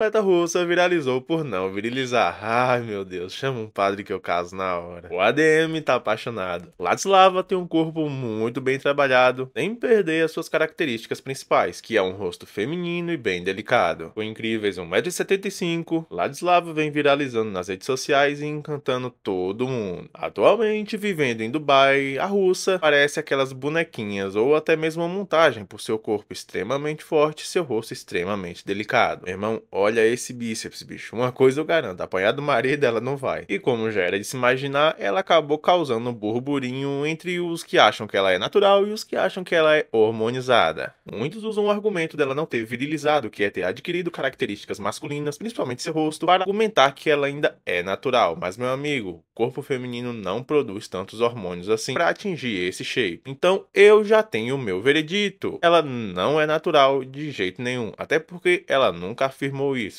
Poeta russa viralizou por não virilizar. Ai meu Deus, chama um padre que eu caso na hora. O ADM tá apaixonado. Ladislava tem um corpo muito bem trabalhado, sem perder as suas características principais, que é um rosto feminino e bem delicado. Com incríveis 1,75m, Ladislava vem viralizando nas redes sociais e encantando todo mundo. Atualmente, vivendo em Dubai, a russa parece aquelas bonequinhas ou até mesmo uma montagem por seu corpo extremamente forte e seu rosto extremamente delicado. Meu irmão, olha Olha esse bíceps, bicho. Uma coisa eu garanto, apanhar do marido ela não vai. E como já era de se imaginar, ela acabou causando um burburinho entre os que acham que ela é natural e os que acham que ela é hormonizada. Muitos usam o argumento dela não ter virilizado, que é ter adquirido características masculinas, principalmente seu rosto, para argumentar que ela ainda é natural. Mas meu amigo, corpo feminino não produz tantos hormônios assim para atingir esse shape. Então eu já tenho o meu veredito. Ela não é natural de jeito nenhum, até porque ela nunca afirmou isso.